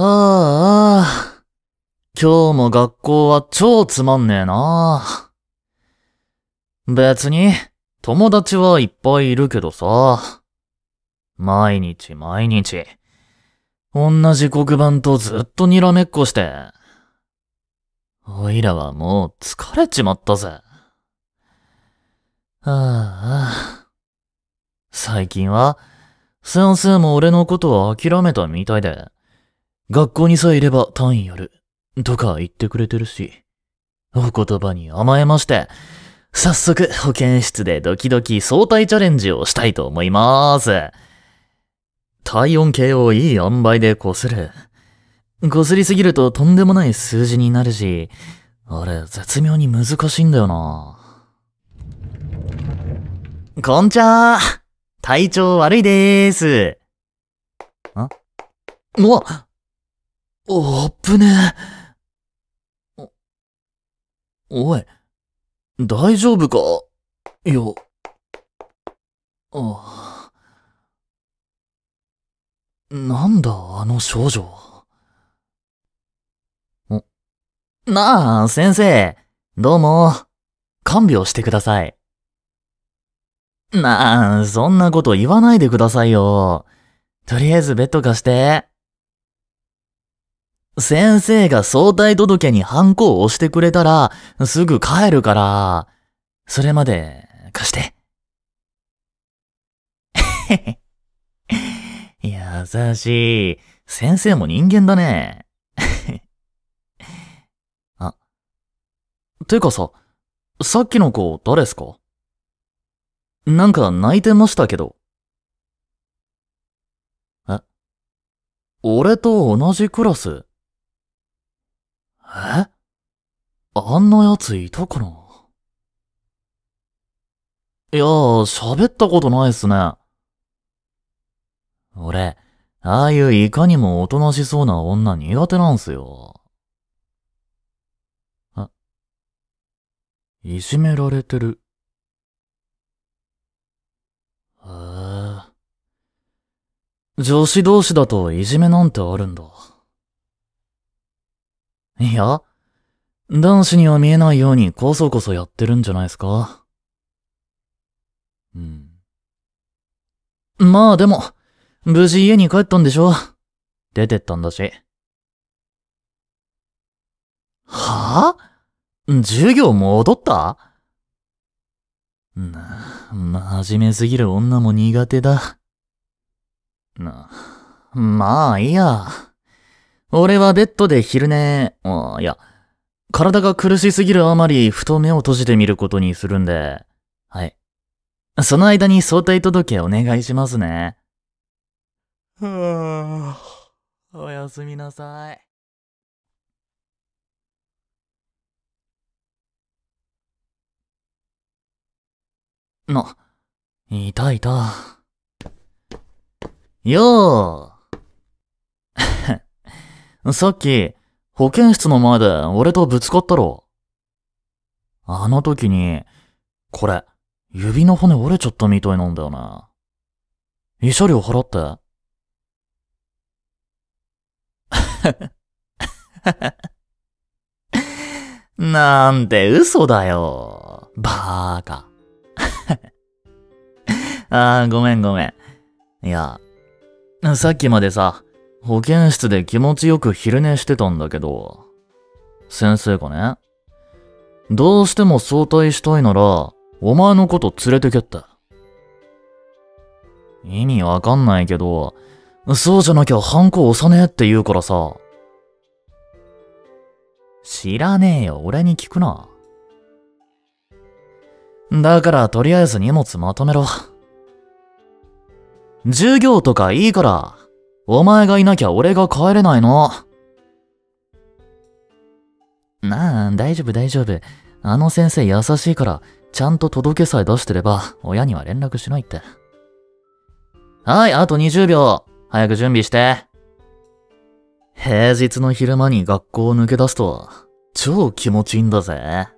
ああ、今日も学校は超つまんねえな。別に、友達はいっぱいいるけどさ。毎日毎日、同じ黒板とずっとにらめっこして。おいらはもう疲れちまったぜ。はあ、最近は、先生も俺のことを諦めたみたいで。学校にさえいれば単位やる。とか言ってくれてるし。お言葉に甘えまして、早速保健室でドキドキ相対チャレンジをしたいと思います。体温計をいい塩梅で擦る。擦りすぎるととんでもない数字になるし、あれ、絶妙に難しいんだよな。こんちゃー体調悪いでーす。んうわおっぶねお、おい、大丈夫かよ。ああ。なんだ、あの少女。お、なあ、先生。どうも。看病してください。なあ、そんなこと言わないでくださいよ。とりあえずベッド貸して。先生が早退届にハンコを押してくれたら、すぐ帰るから、それまで貸して。優しい。先生も人間だね。あ、てかさ、さっきの子誰すかなんか泣いてましたけど。え俺と同じクラスえあんな奴いたかないや喋ったことないっすね。俺、ああいういかにもおとなしそうな女苦手なんすよ。いじめられてる。へえ。女子同士だといじめなんてあるんだ。いや、男子には見えないようにこそこそやってるんじゃないですか。うん。まあでも、無事家に帰ったんでしょ出てったんだし。はぁ、あ、授業戻ったな、真面目すぎる女も苦手だ。な、まあいいや。俺はベッドで昼寝、あいや、体が苦しすぎるあまり、ふと目を閉じてみることにするんで、はい。その間に相対届お願いしますね。はぁ、おやすみなさい。な、いたいた。よう。さっき、保健室の前で俺とぶつかったろ。あの時に、これ、指の骨折れちゃったみたいなんだよな。慰謝料払って。なんて嘘だよ。バーカ。ああ、ごめんごめん。いや、さっきまでさ、保健室で気持ちよく昼寝してたんだけど、先生がね、どうしても早退したいなら、お前のこと連れてけって。意味わかんないけど、そうじゃなきゃハンコ押さねえって言うからさ。知らねえよ、俺に聞くな。だからとりあえず荷物まとめろ。授業とかいいから、お前がいなきゃ俺が帰れないの。なあ、大丈夫大丈夫。あの先生優しいから、ちゃんと届けさえ出してれば、親には連絡しないって。はい、あと20秒。早く準備して。平日の昼間に学校を抜け出すと、超気持ちいいんだぜ。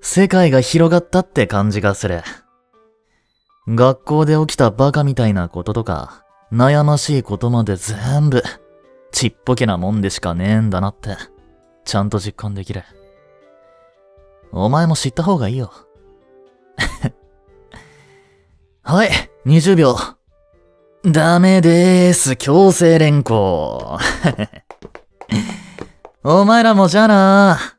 世界が広がったって感じがする。学校で起きたバカみたいなこととか、悩ましいことまで全部、ちっぽけなもんでしかねえんだなって、ちゃんと実感できる。お前も知った方がいいよ。はい、20秒。ダメでーす、強制連行。お前らもじゃあなー。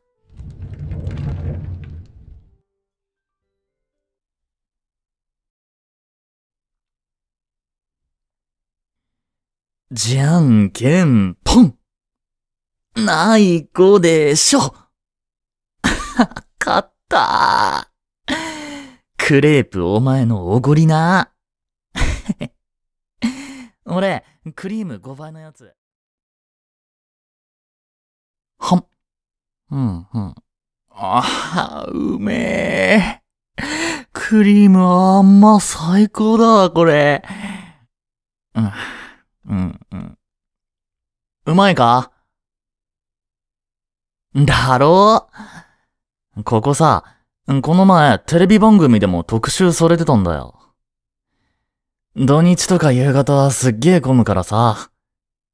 じゃんけんぽんない子でしょ 勝ったクレープお前のおごりな 俺、クリーム5倍のやつ。はん。うんうん。ああ、うめえ。クリームあんま最高だわ、これ。うんうんうん。うまいかだろうここさ、この前テレビ番組でも特集されてたんだよ。土日とか夕方はすっげえ混むからさ、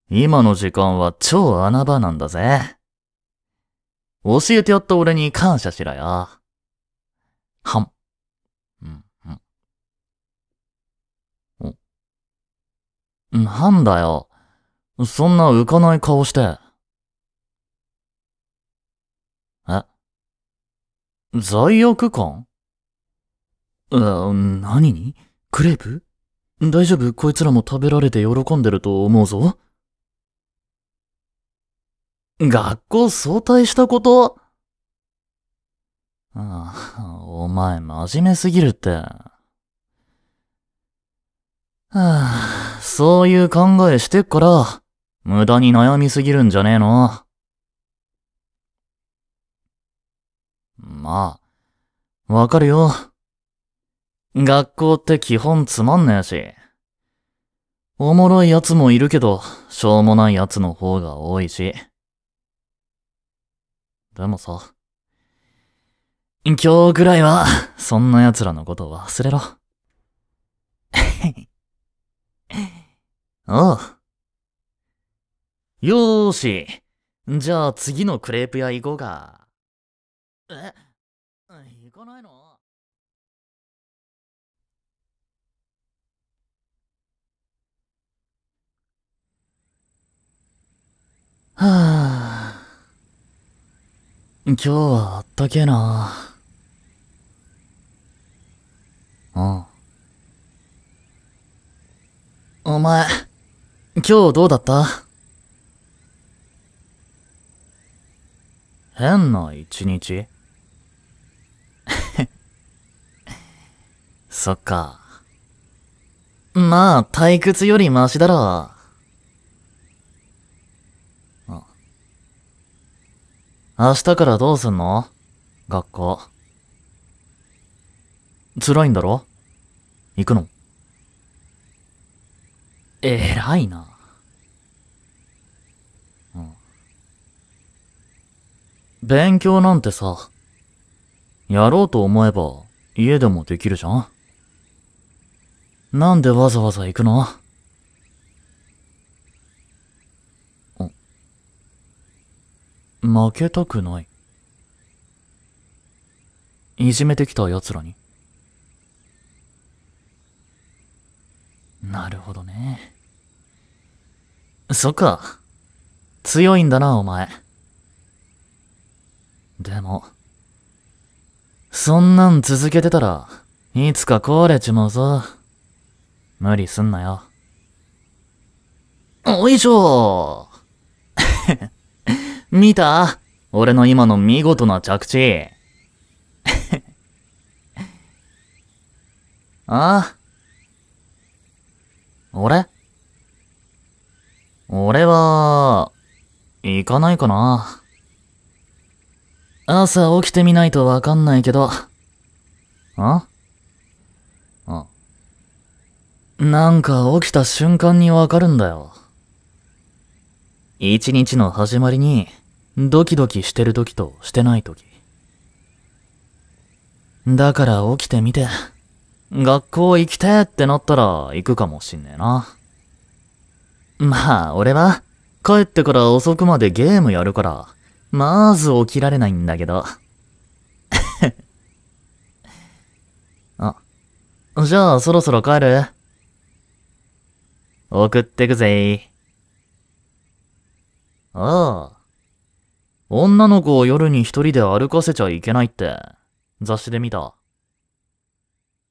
今の時間は超穴場なんだぜ。教えてやった俺に感謝しろよ。はん。なんだよ。そんな浮かない顔して。え罪悪感え、何にクレープ大丈夫こいつらも食べられて喜んでると思うぞ。学校早退したことああ、お前真面目すぎるって。はあ、そういう考えしてっから、無駄に悩みすぎるんじゃねえの。まあ、わかるよ。学校って基本つまんねえし。おもろい奴もいるけど、しょうもない奴の方が多いし。でもさ、今日ぐらいは、そんな奴らのこと忘れろ。ああ。よーし。じゃあ次のクレープ屋行こうか。え行かないのはあ。今日はあったけえな。ああ。お前。今日どうだった変な一日 そっか。まあ、退屈よりマシだろう。明日からどうすんの学校。辛いんだろ行くのえらいな。うん。勉強なんてさ、やろうと思えば家でもできるじゃんなんでわざわざ行くの負けたくない。いじめてきた奴らに。なるほどね。そっか。強いんだな、お前。でも、そんなん続けてたら、いつか壊れちまうぞ。無理すんなよ。おいしょ 見た俺の今の見事な着地。ああ俺かないかな。朝起きてみないとわかんないけど。ああ。なんか起きた瞬間にわかるんだよ。一日の始まりに、ドキドキしてる時としてない時。だから起きてみて、学校行きてってなったら行くかもしんねえな。まあ、俺は、帰ってから遅くまでゲームやるから、まず起きられないんだけど。あ、じゃあそろそろ帰る送ってくぜああ。女の子を夜に一人で歩かせちゃいけないって、雑誌で見た。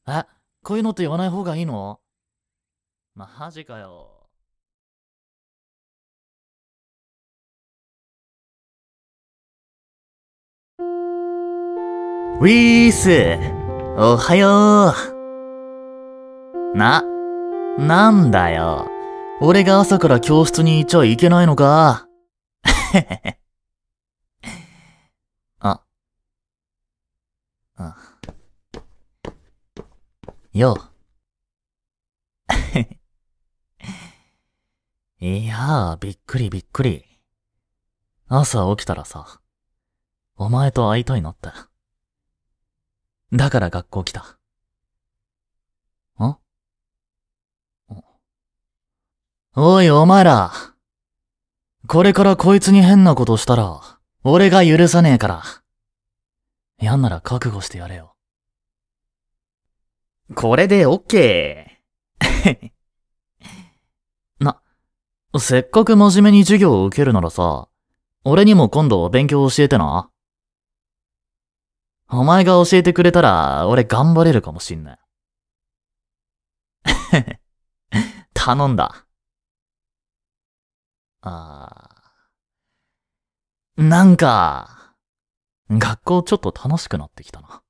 え、こういうのって言わない方がいいのマジかよ。ウィース、おはよう。な、なんだよ。俺が朝から教室に行っちゃいけないのか。あ。あ。よ いやあ、びっくりびっくり。朝起きたらさ、お前と会いたいなって。だから学校来た。んおいお前ら。これからこいつに変なことしたら、俺が許さねえから。やんなら覚悟してやれよ。これでオッケー。な、せっかく真面目に授業を受けるならさ、俺にも今度勉強教えてな。お前が教えてくれたら、俺頑張れるかもしんない。頼んだ。ああ。なんか、学校ちょっと楽しくなってきたな。